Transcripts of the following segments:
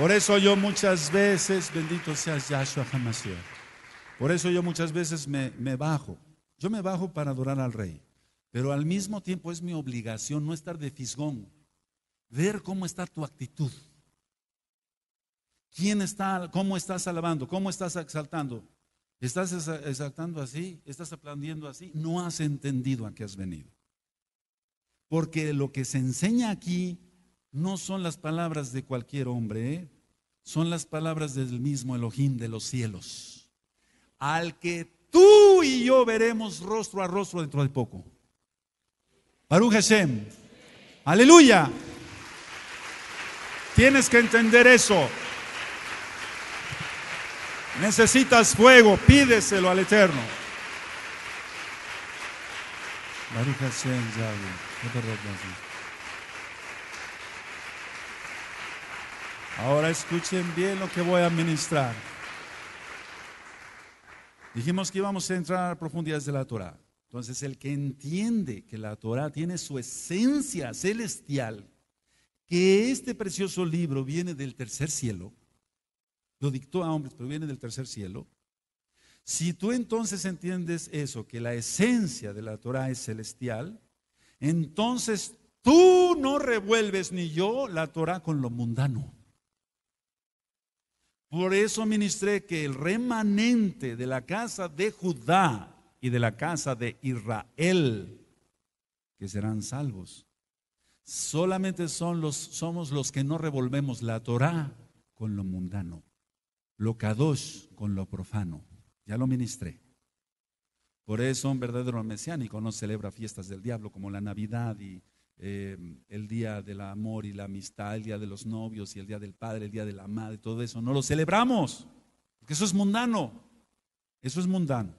Por eso yo muchas veces, bendito seas Yahshua Hamashiach, por eso yo muchas veces me, bajo. Yo me bajo para adorar al rey, pero al mismo tiempo es mi obligación no estar de fisgón, ver cómo está tu actitud. ¿Quién está, cómo estás alabando, cómo estás exaltando? ¿Estás exaltando así? ¿Estás aplaudiendo así? No has entendido a qué has venido. Porque lo que se enseña aquí no son las palabras de cualquier hombre, ¿eh? son las palabras del mismo Elohim de los cielos, al que tú y yo veremos rostro a rostro dentro de poco. Baruch Hashem, aleluya. Tienes que entender eso. Necesitas fuego, pídeselo al Eterno. Hashem, Yahweh. Ahora escuchen bien lo que voy a administrar Dijimos que íbamos a entrar a profundidades de la Torah. Entonces, el que entiende que la Torah tiene su esencia celestial, que este precioso libro viene del tercer cielo, lo dictó a hombres, pero viene del tercer cielo. Si tú entonces entiendes eso, que la esencia de la Torah es celestial, entonces tú no revuelves ni yo la Torah con lo mundano. Por eso ministré que el remanente de la casa de Judá y de la casa de Israel, que serán salvos, solamente son los, somos los que no revolvemos la Torah con lo mundano, lo kadosh con lo profano. Ya lo ministré. Por eso un verdadero mesiánico no celebra fiestas del diablo como la Navidad y eh, el día del amor y la amistad, el día de los novios y el día del padre, el día de la madre, todo eso. No lo celebramos, porque eso es mundano. Eso es mundano.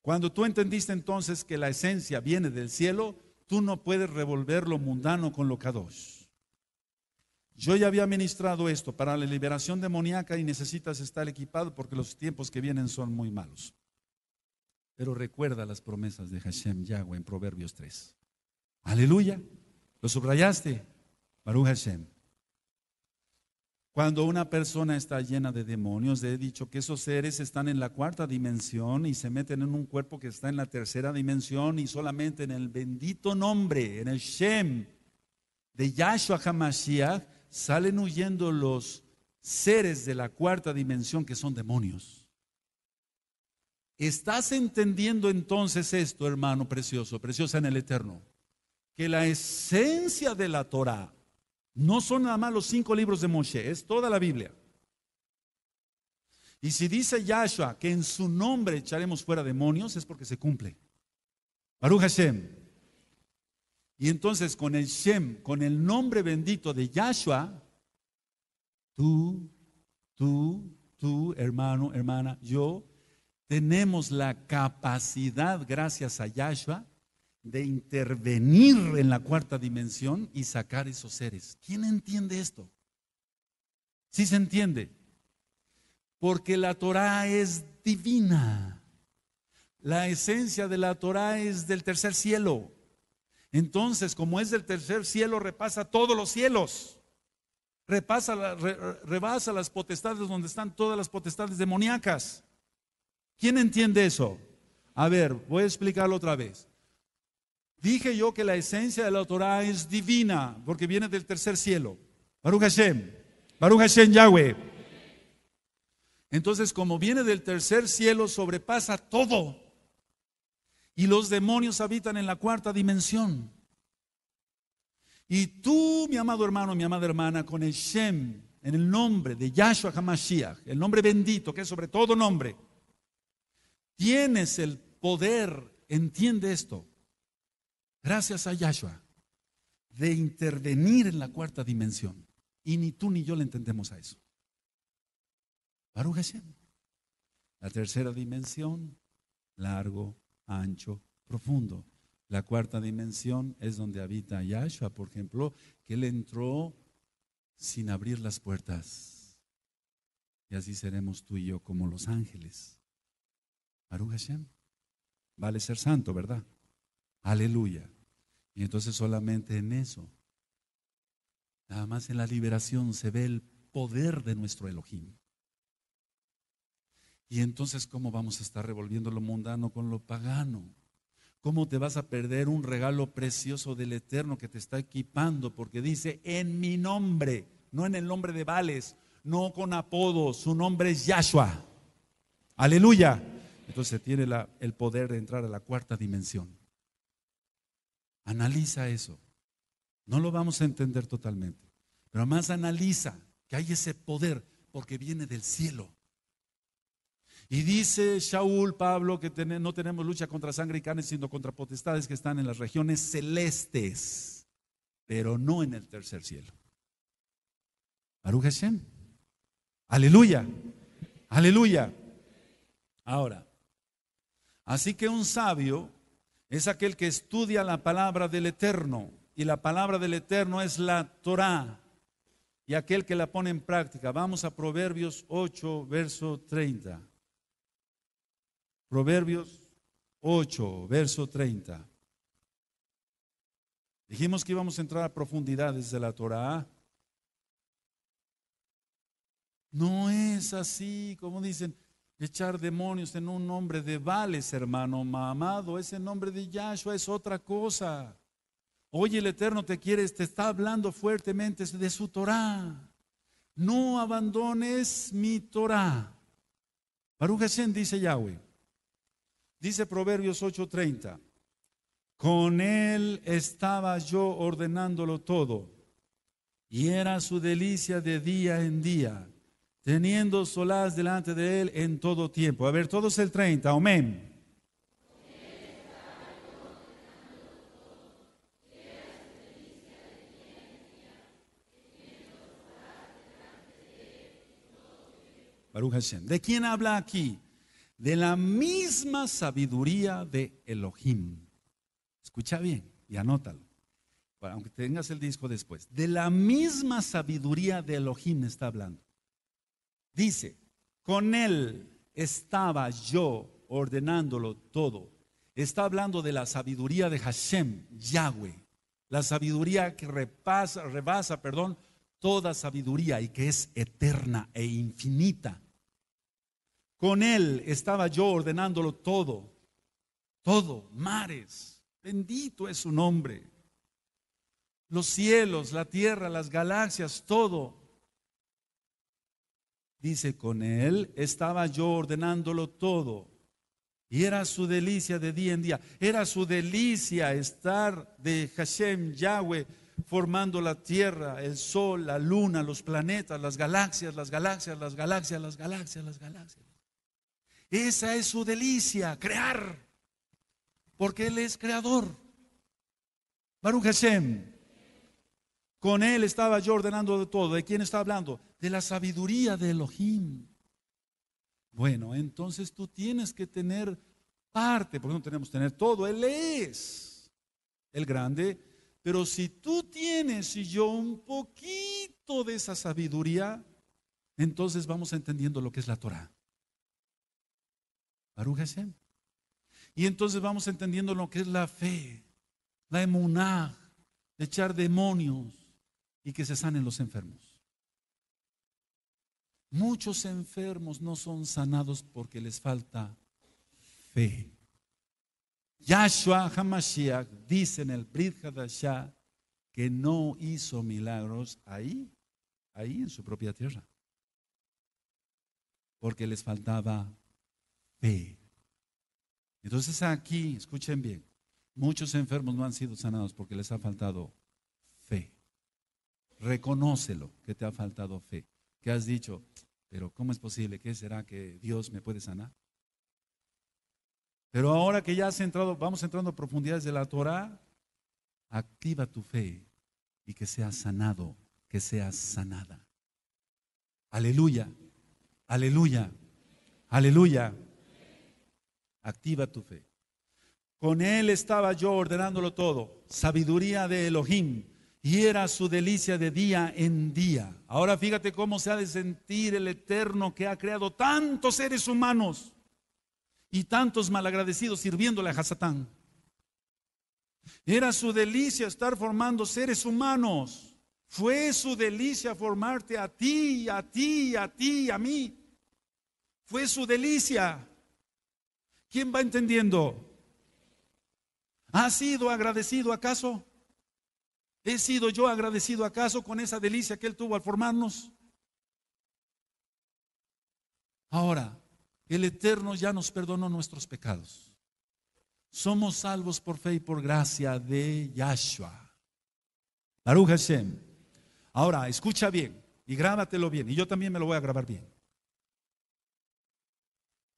Cuando tú entendiste entonces que la esencia viene del cielo, tú no puedes revolver lo mundano con lo kadosh. Yo ya había ministrado esto para la liberación demoníaca y necesitas estar equipado porque los tiempos que vienen son muy malos. Pero recuerda las promesas de Hashem Yahweh en Proverbios 3. Aleluya. Lo subrayaste. Baruch Hashem. Cuando una persona está llena de demonios, he dicho que esos seres están en la cuarta dimensión y se meten en un cuerpo que está en la tercera dimensión y solamente en el bendito nombre, en el Shem de Yahshua HaMashiach, salen huyendo los seres de la cuarta dimensión que son demonios. ¿Estás entendiendo entonces esto, hermano precioso, preciosa en el eterno? que la esencia de la Torah no son nada más los cinco libros de Moshe, es toda la Biblia. Y si dice Yahshua que en su nombre echaremos fuera demonios, es porque se cumple. Baruch Hashem. Y entonces con el Shem, con el nombre bendito de Yahshua, tú, tú, tú, hermano, hermana, yo, tenemos la capacidad, gracias a Yahshua, de intervenir en la cuarta dimensión y sacar esos seres. ¿Quién entiende esto? ¿Sí se entiende? Porque la Torah es divina. La esencia de la Torah es del tercer cielo. Entonces, como es del tercer cielo, repasa todos los cielos. Repasa, rebasa las potestades donde están todas las potestades demoníacas. ¿Quién entiende eso? A ver, voy a explicarlo otra vez. Dije yo que la esencia de la Torah es divina, porque viene del tercer cielo. Baruch Hashem, Baruch Hashem Yahweh. Entonces, como viene del tercer cielo, sobrepasa todo. Y los demonios habitan en la cuarta dimensión. Y tú, mi amado hermano, mi amada hermana, con el Shem, en el nombre de Yahshua HaMashiach, el nombre bendito, que es sobre todo nombre, tienes el poder, entiende esto, gracias a Yahshua, de intervenir en la cuarta dimensión. Y ni tú ni yo le entendemos a eso. Aru Hashem. La tercera dimensión, largo, ancho, profundo. La cuarta dimensión es donde habita Yahshua, por ejemplo, que él entró sin abrir las puertas. Y así seremos tú y yo como los ángeles. Baruch Hashem. Vale ser santo, ¿verdad? Aleluya. Y entonces solamente en eso, nada más en la liberación se ve el poder de nuestro Elohim. Y entonces, ¿cómo vamos a estar revolviendo lo mundano con lo pagano? ¿Cómo te vas a perder un regalo precioso del Eterno que te está equipando? Porque dice, en mi nombre, no en el nombre de Vales, no con apodo, su nombre es Yahshua. Aleluya. Entonces tiene el poder de entrar a la cuarta dimensión. Analiza eso. No lo vamos a entender totalmente, pero más analiza que hay ese poder porque viene del cielo. Y dice Shaul, Pablo, que no tenemos lucha contra sangre y carne, sino contra potestades que están en las regiones celestes, pero no en el tercer cielo. Baruch Aleluya. Aleluya. Ahora, así que un sabio es aquel que estudia la palabra del Eterno. Y la palabra del Eterno es la Torah. Y aquel que la pone en práctica. Vamos a Proverbios 8, verso 30. Proverbios 8, verso 30. Dijimos que íbamos a entrar a profundidades de la Torah. No es así, como dicen echar demonios en un nombre de vales, hermano mamado Ese nombre de Yahshua es otra cosa. Oye, el Eterno te quiere, te está hablando fuertemente de su Torah. No abandones mi Torah. Baruch Hashem dice Yahweh. Dice Proverbios 8:30. Con él estaba yo ordenándolo todo, y era su delicia de día en día teniendo solas delante de Él en todo tiempo. A ver, todos el 30, amén. Baruch ¿De quién habla aquí? De la misma sabiduría de Elohim. Escucha bien y anótalo, aunque tengas el disco después. De la misma sabiduría de Elohim está hablando. Dice, con él estaba yo ordenándolo todo. Está hablando de la sabiduría de Hashem, Yahweh. La sabiduría que repasa, rebasa, perdón, toda sabiduría y que es eterna e infinita. Con él estaba yo ordenándolo todo, todo, mares, bendito es su nombre. Los cielos, la tierra, las galaxias, todo Dice, con él estaba yo ordenándolo todo. Y era su delicia de día en día. Era su delicia estar de Hashem Yahweh formando la tierra, el sol, la luna, los planetas, las galaxias, las galaxias, las galaxias, las galaxias, las galaxias. Esa es su delicia, crear. Porque Él es creador. Baruch Hashem. Con Él estaba yo ordenando de todo. ¿De quién está hablando? de la sabiduría de Elohim. Bueno, entonces tú tienes que tener parte, porque no tenemos que tener todo, Él es el grande, pero si tú tienes y yo un poquito de esa sabiduría, entonces vamos entendiendo lo que es la Torah. Baruch Y entonces vamos entendiendo lo que es la fe, la emuná, de echar demonios y que se sanen los enfermos. Muchos enfermos no son sanados porque les falta fe. Yahshua Hamashiach dice en el Brit que no hizo milagros ahí, ahí en su propia tierra, porque les faltaba fe. Entonces aquí, escuchen bien, muchos enfermos no han sido sanados porque les ha faltado fe. Reconócelo que te ha faltado fe que has dicho, pero ¿cómo es posible? ¿Qué será que Dios me puede sanar? Pero ahora que ya has entrado, vamos entrando a profundidades de la Torah, activa tu fe y que seas sanado, que seas sanada. Aleluya, aleluya, aleluya. Activa tu fe. Con él estaba yo ordenándolo todo. Sabiduría de Elohim y era su delicia de día en día. Ahora fíjate cómo se ha de sentir el Eterno que ha creado tantos seres humanos y tantos malagradecidos sirviéndole a Hasatán. Era su delicia estar formando seres humanos. Fue su delicia formarte a ti, a ti, a ti, a mí. Fue su delicia. ¿Quién va entendiendo? ¿Ha sido agradecido acaso? ¿He sido yo agradecido acaso con esa delicia que Él tuvo al formarnos? Ahora, el Eterno ya nos perdonó nuestros pecados. Somos salvos por fe y por gracia de Yahshua. Baruch Hashem. Ahora, escucha bien y grábatelo bien. Y yo también me lo voy a grabar bien.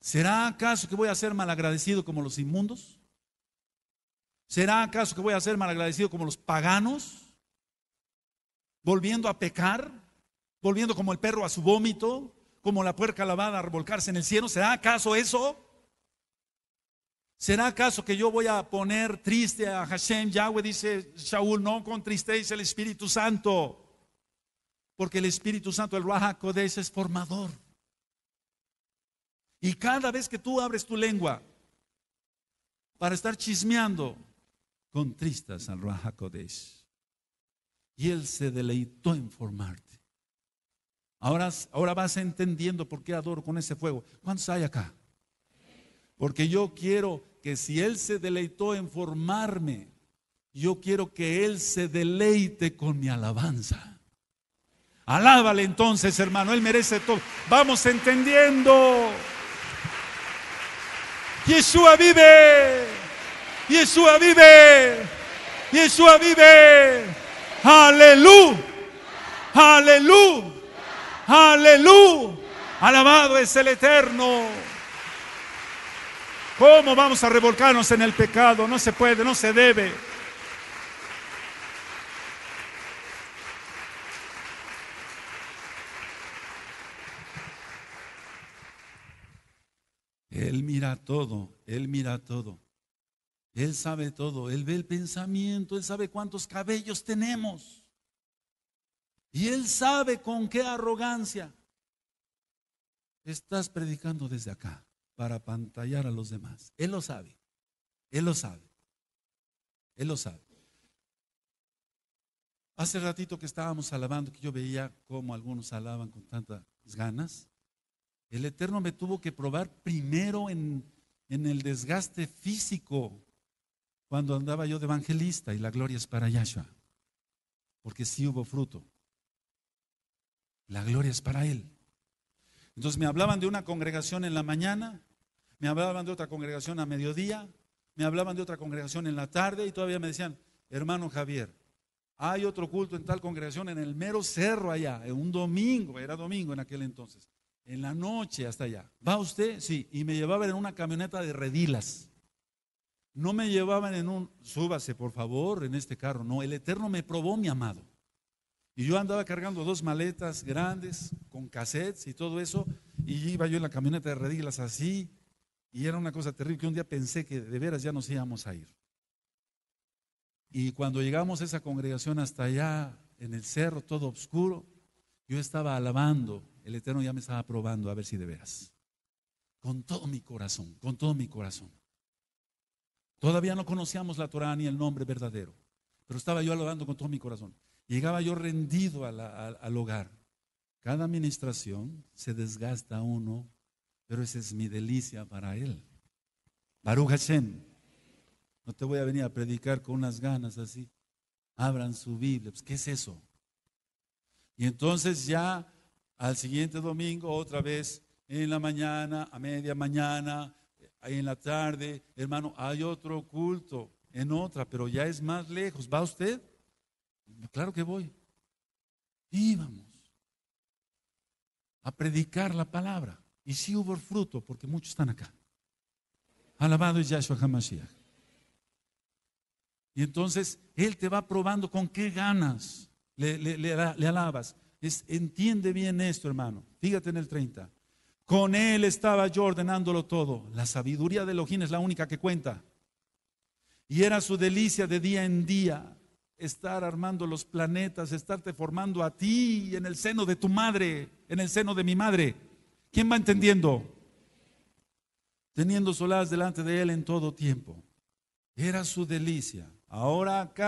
¿Será acaso que voy a ser malagradecido como los inmundos? ¿Será acaso que voy a ser malagradecido como los paganos? ¿Volviendo a pecar? ¿Volviendo como el perro a su vómito? ¿Como la puerca lavada a revolcarse en el cielo? ¿Será acaso eso? ¿Será acaso que yo voy a poner triste a Hashem? Yahweh dice, Shaul, no contristéis el Espíritu Santo. Porque el Espíritu Santo, el Ruach Kodesh, es formador. Y cada vez que tú abres tu lengua para estar chismeando, contristas al Rahakodesh. Y él se deleitó en formarte. Ahora, ahora vas entendiendo por qué adoro con ese fuego. ¿Cuántos hay acá? Porque yo quiero que si Él se deleitó en formarme, yo quiero que Él se deleite con mi alabanza. Alábale entonces, hermano, Él merece todo. Vamos entendiendo. Yeshua vive. Yeshua vive. Yeshua vive. Aleluya. Aleluya. Aleluya. Alabado es el Eterno. ¿Cómo vamos a revolcarnos en el pecado? No se puede, no se debe. Él mira todo, Él mira todo. Él sabe todo, Él ve el pensamiento, Él sabe cuántos cabellos tenemos. Y Él sabe con qué arrogancia estás predicando desde acá para pantallar a los demás. Él lo sabe, Él lo sabe, Él lo sabe. Hace ratito que estábamos alabando, que yo veía cómo algunos alaban con tantas ganas, el Eterno me tuvo que probar primero en, en el desgaste físico cuando andaba yo de evangelista y la gloria es para Yahshua, porque si hubo fruto. La gloria es para Él. Entonces me hablaban de una congregación en la mañana, me hablaban de otra congregación a mediodía, me hablaban de otra congregación en la tarde y todavía me decían, hermano Javier, hay otro culto en tal congregación en el mero cerro allá, en un domingo, era domingo en aquel entonces, en la noche hasta allá. ¿Va usted? Sí, y me llevaban en una camioneta de redilas no me llevaban en un, súbase por favor en este carro, no, el Eterno me probó, mi amado. Y yo andaba cargando dos maletas grandes con cassettes y todo eso, y iba yo en la camioneta de redilas así, y era una cosa terrible que un día pensé que de veras ya nos íbamos a ir. Y cuando llegamos a esa congregación hasta allá, en el cerro, todo oscuro, yo estaba alabando, el Eterno ya me estaba probando a ver si de veras. Con todo mi corazón, con todo mi corazón. Todavía no conocíamos la Torá ni el nombre verdadero, pero estaba yo alabando con todo mi corazón. Llegaba yo rendido al hogar. Cada administración se desgasta uno, pero esa es mi delicia para él. Baruch Hashem, no te voy a venir a predicar con unas ganas así. Abran su Biblia, pues, ¿qué es eso? Y entonces ya al siguiente domingo, otra vez en la mañana, a media mañana, Ahí en la tarde, hermano, hay otro culto en otra, pero ya es más lejos. ¿Va usted? Claro que voy. Íbamos a predicar la palabra. Y sí hubo fruto, porque muchos están acá. Alabado es Yahshua Hamashiach. Y entonces Él te va probando con qué ganas le, alabas. entiende bien esto, hermano. Fíjate en el 30. Con él estaba yo ordenándolo todo. La sabiduría de Elohim es la única que cuenta. Y era su delicia de día en día estar armando los planetas, estarte formando a ti en el seno de tu madre, en el seno de mi madre. ¿Quién va entendiendo? Teniendo solas delante de él en todo tiempo. Era su delicia. Ahora acá